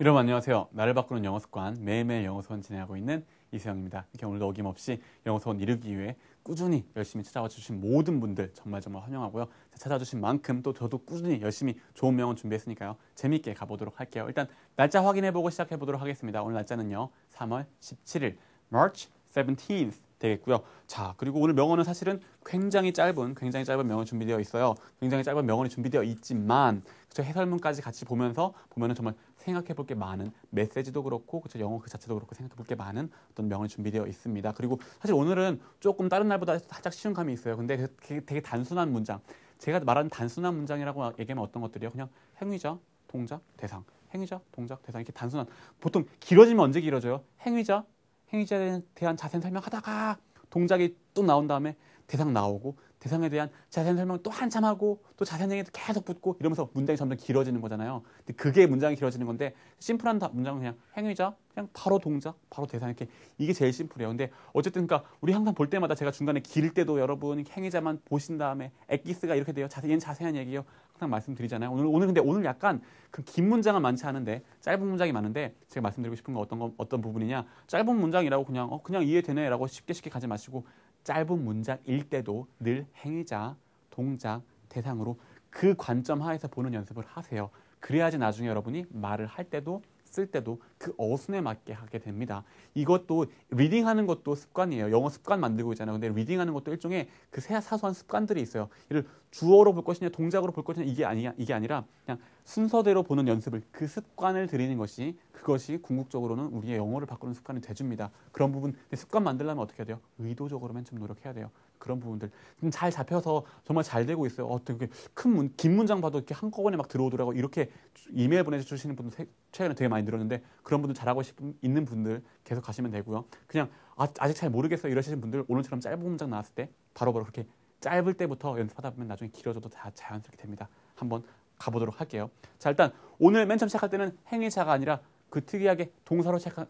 여러분 안녕하세요. 나를 바꾸는 영어 습관 매일매일 영어 수업 진행하고 있는 이수영입니다. 이렇게 오늘도 어김없이 영어 수업 이루기 위해 꾸준히 열심히 찾아와 주신 모든 분들 정말 정말 환영하고요. 찾아 주신 만큼 또 저도 꾸준히 열심히 좋은 명언 준비했으니까요. 재밌게 가보도록 할게요. 일단 날짜 확인해보고 시작해보도록 하겠습니다. 오늘 날짜는요. 3월 17일 March 17th 되겠고요. 자, 그리고 오늘 명언은 사실은 굉장히 짧은, 굉장히 짧은 명언 준비되어 있어요. 굉장히 짧은 명언이 준비되어 있지만, 그쵸, 해설문까지 같이 보면서, 보면은 정말 생각해 볼 게 많은, 메시지도 그렇고, 그쵸, 영어 그 자체도 그렇고 생각해 볼 게 많은 어떤 명언이 준비되어 있습니다. 그리고 사실 오늘은 조금 다른 날보다 살짝 쉬운 감이 있어요. 근데 그, 그, 되게 단순한 문장. 제가 말하는 단순한 문장이라고 얘기하면 어떤 것들이요? 그냥 행위자, 동작, 대상. 행위자, 동작, 대상. 이렇게 단순한. 보통 길어지면 언제 길어져요? 행위자, 행위자에 대한 자세한 설명하다가 동작이 또 나온 다음에 대상 나오고 대상에 대한 자세한 설명 또 한참 하고 또 자세한 얘기도 계속 붙고 이러면서 문장이 점점 길어지는 거잖아요. 근데 그게 문장이 길어지는 건데 심플한 문장은 그냥 행위자, 그냥 바로 동작, 바로 대상 이렇게 이게 제일 심플해요. 근데 어쨌든 그러니까 우리 항상 볼 때마다 제가 중간에 길 때도 여러분 행위자만 보신 다음에 엑기스가 이렇게 돼요. 자세, 얘는 자세한 얘기요 항상 말씀드리잖아요. 오늘 오늘 근데 오늘 약간 그긴 문장은 많지 않은데 짧은 문장이 많은데 제가 말씀드리고 싶은 건 어떤 건 어떤 부분이냐 짧은 문장이라고 그냥 어 그냥 이해되네라고 쉽게 쉽게 가지 마시고 짧은 문장일 때도 늘 행위자, 동작, 대상으로 그 관점 하에서 보는 연습을 하세요. 그래야지 나중에 여러분이 말을 할 때도 쓸 때도 그 어순에 맞게 하게 됩니다. 이것도 리딩하는 것도 습관이에요. 영어 습관 만들고 있잖아요. 근데 리딩하는 것도 일종의 그 사소한 습관들이 있어요. 이를 주어로 볼 것이냐 동작으로 볼 것이냐 이게 아니야 이게 아니라 그냥 순서대로 보는 연습을 그 습관을 들이는 것이 그것이 궁극적으로는 우리의 영어를 바꾸는 습관이 돼줍니다. 그런 부분 습관 만들려면 어떻게 해야 돼요? 의도적으로 만좀 노력해야 돼요. 그런 부분들 음, 잘 잡혀서 정말 잘 되고 있어요. 어떻게 큰긴 문 문장 봐도 이렇게 한꺼번에 막 들어오더라고 이렇게 이메일 보내주시는 분들 최근에 되게 많이 늘었는데 그런 분들 잘하고 싶은 있는 분들 계속 가시면 되고요. 그냥 아, 아직 잘 모르겠어요 이러시는 분들 오늘처럼 짧은 문장 나왔을 때 바로바로 바로 그렇게 짧을 때부터 연습하다 보면 나중에 길어져도 다 자연스럽게 됩니다. 한번 가보도록 할게요. 자, 일단 오늘 맨 처음 시작할 때는 행위자가 아니라 그 특이하게 동사로 시작합,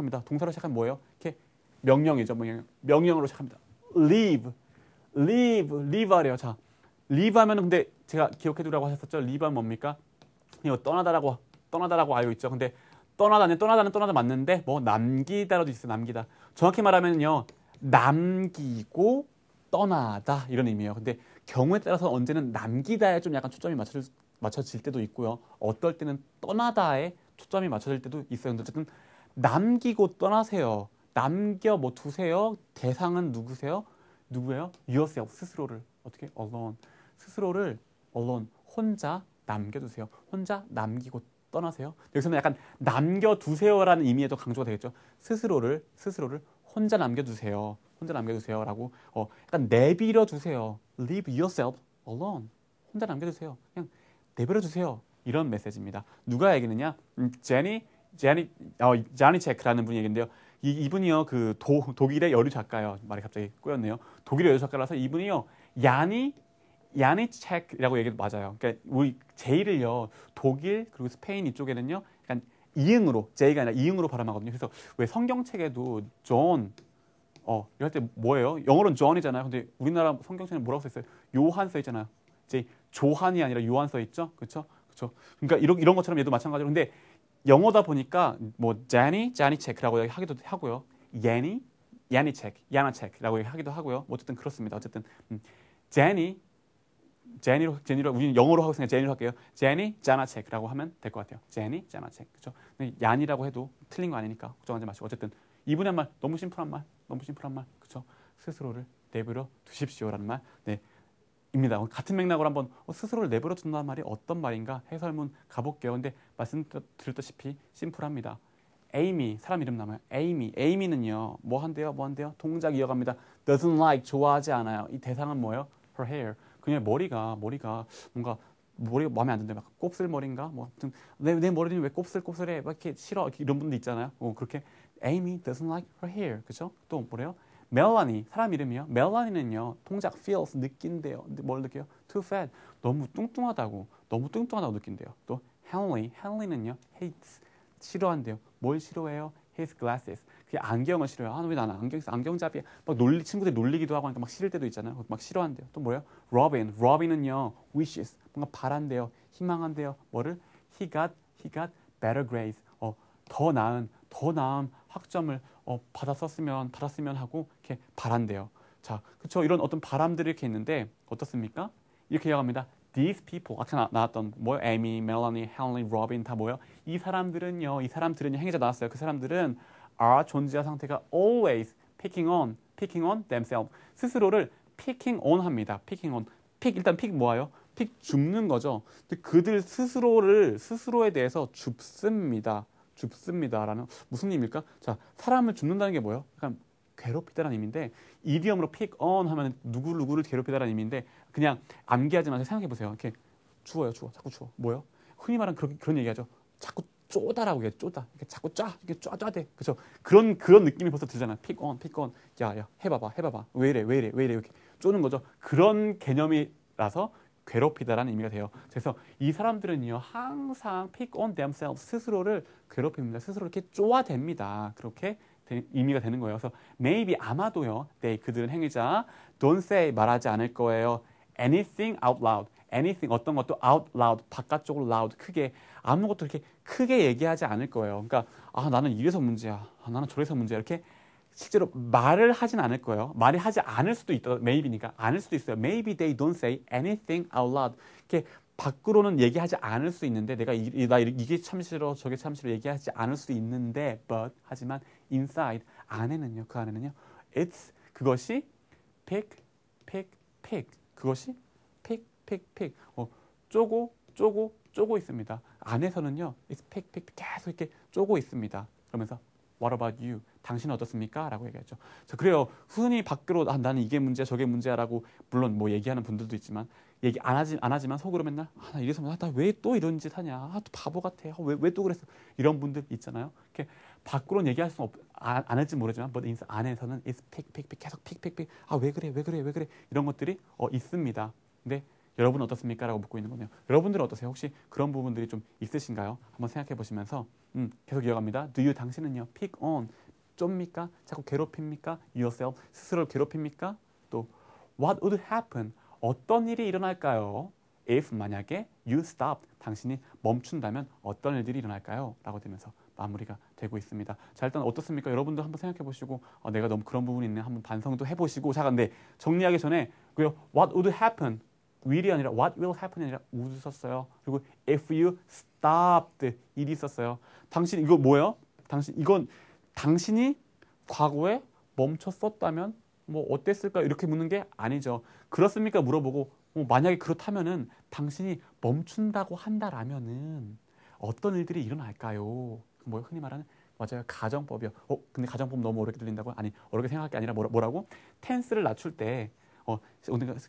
니다 동사로 시작하면 뭐예요? 이렇게 명령이죠. 명령. 명령으로 시작합니다. leave, leave, leave 하래요. 자, leave 하면 근데 제가 기억해두라고 하셨었죠? leave 하면 뭡니까? 이거 떠나다라고, 떠나다라고 알고 있죠. 근데 떠나다는 떠나다는 떠나다 맞는데 뭐 남기다라도 있어요. 남기다. 정확히 말하면요. 남기고 떠나다 이런 의미예요. 근데 경우에 따라서 언제는 남기다에 좀 약간 초점이 맞춰질, 맞춰질 때도 있고요. 어떨 때는 떠나다에 초점이 맞춰질 때도 있어요. 근데 어쨌든 남기고 떠나세요. 남겨 뭐 두세요. 대상은 누구세요? 누구예요? yourself 스스로를 어떻게 alone 스스로를 alone 혼자 남겨두세요. 혼자 남기고 떠나세요. 여기서는 약간 남겨두세요라는 의미에도 강조가 되겠죠. 스스로를 스스로를 혼자 남겨두세요. 혼자 남겨두세요. 라고 어, 약간 내비려 주세요. Leave yourself alone. 혼자 남겨주세요. 그냥 내버려 주세요. 이런 메시지입니다. 누가 얘기느냐? 음, 제니, 제니, 어, 제니 체크라는 분이 얘기인데요. 이, 이분이요, 그 도, 독일의 여류 작가요. 말이 갑자기 꼬였네요. 독일의 여류 작가라서 이분이요, 야니, 야니 체크라고 얘기도 맞아요. 그러니까 우리 제이를요, 독일 그리고 스페인 이쪽에는요, 약간 이응으로, 제이가 아니라 이응으로 발음하거든요. 그래서 왜 성경책에도 존, 어, 이럴 때 뭐예요? 영어로는 존이잖아요. 근데 우리나라 성경책에 뭐라고 써 있어요? 요한 써 있잖아요. 이제 조한이 아니라 요한 써 있죠. 그렇죠? 그렇죠. 그러니까 이런 이런 것처럼 얘도 마찬가지로 근데 영어다 보니까 뭐 제니, 제니체크라고 하기도 하고요. 예니, 야니체크, 야나체크라고 하기도 하고요. 뭐 어쨌든 그렇습니다. 어쨌든 음, 제니, 제니로 제니로 우리는 영어로 하고 있으니까 제니로 할게요. 제니, 자나체크라고 하면 될 것 같아요. 제니, 자나체크. 그렇죠? 근데 얀이라고 해도 틀린 거 아니니까 걱정하지 마시고 어쨌든 이분의 말 너무 심플한 말 너무 심플한 말, 그렇죠? 스스로를 내버려 두십시오라는 말, 네, 입니다. 같은 맥락으로 한번 어, 스스로를 내버려 둔다는 말이 어떤 말인가 해설문 가볼게요. 근데 말씀드렸다시피 심플합니다. 에이미 사람 이름 남아요 에이미 에이미는요 뭐 한대요 뭐 한대요 동작 이어갑니다. Doesn't like 좋아하지 않아요. 이 대상은 뭐예요? Her hair 그냥 머리가 머리가 뭔가 머리가 마음에 안 든다. 막 곱슬머리인가 뭐 아무튼 내, 내 머리는 왜 곱슬곱슬해? 막 이렇게 싫어 이런 분도 있잖아요. 어, 그렇게 Amy doesn't like her hair. 그죠? 또 뭐래요? 멜라니, 사람 이름이요. 멜라니는요, 통작 feels, 느낀대요. 뭘 느껴요? too fat, 너무 뚱뚱하다고, 너무 뚱뚱하다고 느낀대요. 또 헨리, 헨리는요, hates, 싫어한대요. 뭘 싫어해요? his glasses. 그게 안경을 싫어요. 아, 왜 나는 안경, 안경잡이. 막 놀리, 친구들 놀리기도 하고 하니까 막 싫을 때도 있잖아요. 막 싫어한대요. 또 뭐예요? Robin. Robin은요, wishes. 뭔가 바란대요. 희망한대요. 뭐를? He got, he got better grades. 어, 더 나은, 더 나은 학점을 어, 받았었으면 받았으면 하고 이렇게 바란대요. 자, 그렇죠? 이런 어떤 바람들이 이렇게 있는데 어떻습니까? 이렇게 이야갑니다 These people 아까 나, 왔던 뭐요? 에미, 멜로니, 헨리, 로빈 다 뭐요? 이 사람들은요, 이 사람들은 행위자 나왔어요. 그 사람들은 are 존재와 상태가 always picking on, picking on themselves 스스로를 picking on 합니다. picking on, pick 일단 pick 뭐예요? pick 줍는 거죠. 근데 그들 스스로를 스스로에 대해서 줍습니다. 줍습니다라는 무슨 의미일까? 자, 사람을 죽는다는게 뭐예요? 약간 괴롭히다라는 의미인데 이디엄으로 pick on 하면 누구 누구를 괴롭히다라는 의미인데 그냥 암기하지 마세요. 생각해 보세요. 이렇게 주워요, 주워. 자꾸 주워. 뭐요? 흔히 말하는 그런, 그런 얘기하죠. 자꾸 쪼다라고 얘기해. 쪼다. 이렇게 자꾸 짜. 이렇게 쪼아쪼아대. 그죠? 렇 그런 그런 느낌이 벌써 들잖아. pick on, pick on. 야, 야, 해봐봐, 해봐봐. 왜 이래, 왜 이래, 왜 이래 이렇게 쪼는 거죠. 그런 개념이라서 괴롭히다라는 의미가 돼요. 그래서 이 사람들은요 항상 pick on themselves 스스로를 괴롭힙니다. 스스로 이렇게 쪼아댑니다. 그렇게 되, 의미가 되는 거예요. 그래서 maybe 아마도요. they 네, 그들은 행위자 don't say 말하지 않을 거예요. anything out loud anything 어떤 것도 out loud 바깥쪽으로 loud 크게 아무것도 이렇게 크게 얘기하지 않을 거예요. 그러니까 아 나는 이래서 문제야. 아, 나는 저래서 문제야. 이렇게 실제로 말을 하진 않을 거예요. 말이 하지 않을 수도 있다. Maybe니까 않을 수도 있어요. Maybe they don't say anything out loud. 이렇게 밖으로는 얘기하지 않을 수 있는데 내가 이, 나 이게 참시로 저게 참시로 얘기하지 않을 수 있는데 but 하지만 inside 안에는요 그 안에는요 it's 그것이 pick pick pick 그것이 pick pick pick 어, 쪼고 쪼고 쪼고 있습니다 안에서는요 it's pick pick 계속 이렇게 쪼고 있습니다 그러면서 What about you? 당신은 어떻습니까? 라고 얘기하죠. 자, 그래요. 흔히 밖으로 아, 나는 이게 문제야, 저게 문제야라고 물론 뭐 얘기하는 분들도 있지만 얘기 안 하지 안 하지만 속으로 맨날 아, 나 이래서 아, 나왜 또 이런 짓 하냐, 아, 또 바보 같아, 아, 왜 왜 또 그랬어 이런 분들 있잖아요. 이렇게 밖으로는 얘기할 수는 없, 아, 안, 안 할지 모르지만 but 안에서는 it's 픽픽픽 계속 픽픽픽 아 왜 그래 왜 그래 왜 그래 이런 것들이 어, 있습니다. 근데 여러분 은 어떻습니까? 라고 묻고 있는 거네요. 여러분들은 어떠세요? 혹시 그런 부분들이 좀 있으신가요? 한번 생각해 보시면서 음, 계속 이어갑니다. Do you 당신은요? pick on 입니까 자꾸 괴롭힙니까? yourself 스스로를 괴롭힙니까? 또 what would happen? 어떤 일이 일어날까요? if 만약에 you stop 당신이 멈춘다면 어떤 일들이 일어날까요? 라고 되면서 마무리가 되고 있습니다. 자 일단 어떻습니까? 여러분도 한번 생각해 보시고 어, 내가 너무 그런 부분이 있네 한번 반성도 해보시고 자 근데 정리하기 전에 그 what would happen will이 아니라 what will happen이 아니라 would 썼어요. 그리고 if you stopped 일이 있었어요 당신 이거 뭐예요? 당신 이건 당신이 과거에 멈췄었다면 뭐 어땠을까 이렇게 묻는 게 아니죠. 그렇습니까 물어보고 뭐 만약에 그렇다면은 당신이 멈춘다고 한다라면은 어떤 일들이 일어날까요? 뭐 흔히 말하는 맞아요 가정법이요. 어 근데 가정법 너무 어렵게 들린다고 아니 어렵게 생각할 게 아니라 뭐라, 뭐라고 텐스를 낮출 때 어,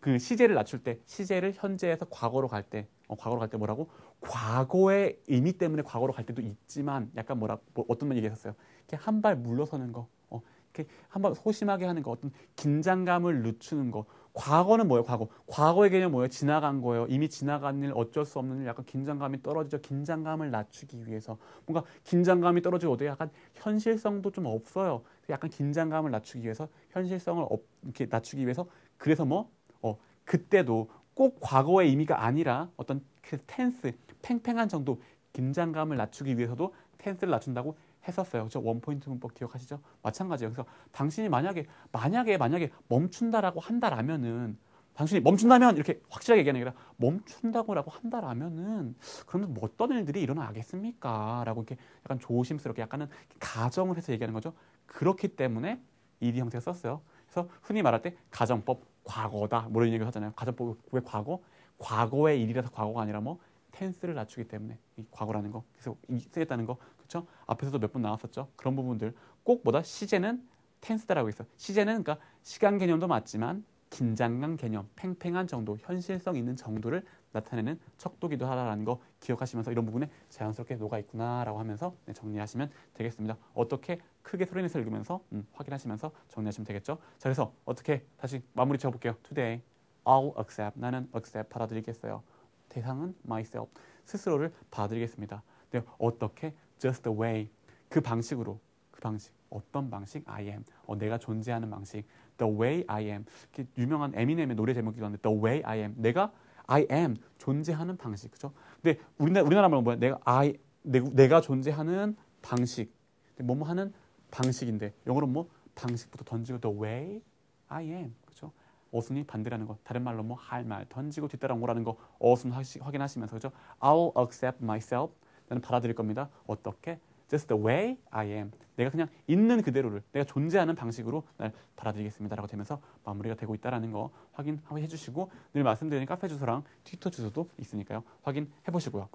그 시제를 낮출 때 시제를 현재에서 과거로 갈 때 어, 과거로 갈 때 뭐라고 과거의 의미 때문에 과거로 갈 때도 있지만 약간 뭐라 뭐 어떤 분 얘기했었어요. 이렇게 한 발 물러서는 거, 어, 이렇게 한 발 소심하게 하는 거, 어떤 긴장감을 늦추는 거. 과거는 뭐예요? 과거. 과거의 개념 뭐예요? 지나간 거예요. 이미 지나간 일, 어쩔 수 없는 일, 약간 긴장감이 떨어지죠. 긴장감을 낮추기 위해서. 뭔가 긴장감이 떨어지고 어디 약간 현실성도 좀 없어요. 약간 긴장감을 낮추기 위해서 현실성을 업, 이렇게 낮추기 위해서 그래서 뭐 어, 그때도 꼭 과거의 의미가 아니라 어떤 그 텐스 팽팽한 정도 긴장감을 낮추기 위해서도 텐스를 낮춘다고 했었어요. 그죠? 원포인트 문법 기억하시죠? 마찬가지예요. 그래서 당신이 만약에 만약에 만약에 멈춘다라고 한다라면은 당신이 멈춘다면 이렇게 확실하게 얘기하는 게 아니라 멈춘다고라고 한다라면은 그러면 어떤 일들이 일어나겠습니까? 라고 이렇게 약간 조심스럽게 약간은 가정을 해서 얘기하는 거죠. 그렇기 때문에 이디 형태를 썼어요. 그래서 흔히 말할 때 가정법 과거다 뭐 이런 얘기를 하잖아요. 가정법의 과거 과거의 일이라서 과거가 아니라 뭐 텐스를 낮추기 때문에 이 과거라는 거 계속 쓰겠다는 거 그렇죠? 앞에서도 몇 번 나왔었죠. 그런 부분들 꼭 뭐다 시제는 텐스다라고 있어. 시제는 그러니까 시간 개념도 맞지만 긴장감 개념, 팽팽한 정도, 현실성 있는 정도를 나타내는 척도기도 하다라는 거 기억하시면서 이런 부분에 자연스럽게 녹아 있구나라고 하면서 네, 정리하시면 되겠습니다. 어떻게 크게 소리내서 읽으면서 음, 확인하시면서 정리하시면 되겠죠. 자, 그래서 어떻게 다시 마무리 지어볼게요. Today, I'll accept. 나는 accept 받아들이겠어요. 대상은 myself. 스스로를 받아들이겠습니다. 근 네, 어떻게? Just the way. 그 방식으로. 그 방식. 어떤 방식? I am. 어, 내가 존재하는 방식. The way I am. 이렇게 유명한 에미넴의 노래 제목이기도 한데 The way I am. 내가 I am 존재하는 방식. 그죠? 근데 우리나라 우리나라 말은 뭐야? 내가 I 내, 내가 존재하는 방식. 뭐뭐 하는 방식인데 영어로 뭐 방식부터 던지고 the way I am 그죠 어순이 반대라는 거 다른 말로 뭐 할 말 던지고 뒤따라 오라는 거 어순 하시, 확인하시면서 그죠 I'll accept myself 나는 받아들일 겁니다. 어떻게? Just the way I am. 내가 그냥 있는 그대로를 내가 존재하는 방식으로 날 받아들이겠습니다라고 되면서 마무리가 되고 있다라는 거 확인해 주시고 늘 말씀드리는 카페 주소랑 트위터 주소도 있으니까요. 확인해 보시고요.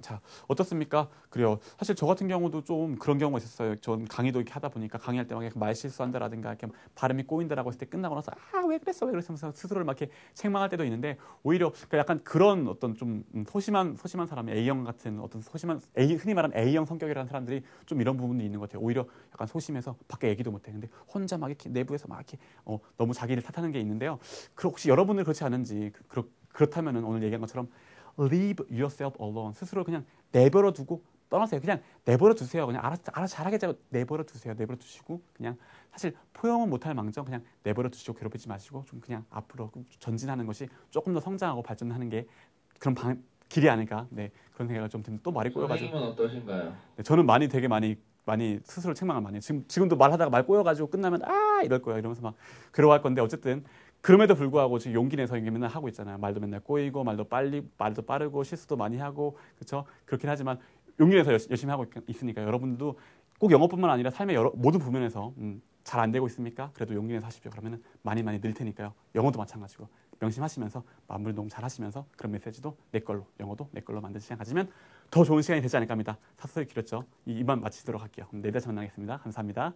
자 어떻습니까? 그래요. 사실 저 같은 경우도 좀 그런 경우가 있었어요. 전 강의도 이렇게 하다 보니까 강의할 때막말 실수한다라든가 이렇게 발음이 꼬인다라고 했을 때 끝나고 나서 아 왜 그랬어 왜 그랬어 스스로를 막 이렇게 책망할 때도 있는데 오히려 그러니까 약간 그런 어떤 좀 음, 소심한 소심한 사람 A형 같은 어떤 소심한 A, 흔히 말하는 A형 성격이라는 사람들이 좀 이런 부분도 있는 것 같아요. 오히려 약간 소심해서 밖에 얘기도 못해. 근데 혼자 막 이렇게 내부에서 막 이렇게 어, 너무 자기를 탓하는 게 있는데요. 그 혹시 여러분들 그렇지 않은지 그, 그렇, 그렇다면은 오늘 얘기한 것처럼 leave yourself alone. 스스로 그냥 내버려 두고 떠나세요. 그냥 내버려 두세요. 그냥 알아서, 알아잘하게다고 내버려 두세요. 내버려 두시고 그냥 사실 포용은 못할 망정 그냥 내버려 두시고 괴롭히지 마시고 좀 그냥 앞으로 전진하는 것이 조금 더 성장하고 발전하는 게 그런 방, 길이 아닐까. 네 그런 생각을 좀 드는 또 말이 꼬여가지고. 님은 어떠신가요? 네, 저는 많이 되게 많이 많이 스스로 책망을 많이 해요. 지금 지금도 말하다가 말 꼬여가지고 끝나면 아 이럴 거야 이러면서 막 괴로워할 건데 어쨌든 그럼에도 불구하고 지금 용기 내서 얘기 맨날 하고 있잖아요. 말도 맨날 꼬이고 말도 빨리 말도 빠르고 실수도 많이 하고 그렇죠. 그렇긴 하지만 용기 내서 열심히 하고 있, 으니까 여러분도 들꼭 영어뿐만 아니라 삶의 여러, 모든 부분에서 음, 잘안 되고 있습니까? 그래도 용기 내서 하십시오. 그러면 많이 많이 늘 테니까요. 영어도 마찬가지고 명심하시면서 마무리 너무 잘 하시면서 그런 메시지도 내 걸로 영어도 내 걸로 만드는 시간 가지면 더 좋은 시간이 되지 않을까 합니다. 사소히 길었죠. 이만 마치도록 할게요. 내일 다시 만나겠습니다. 감사합니다.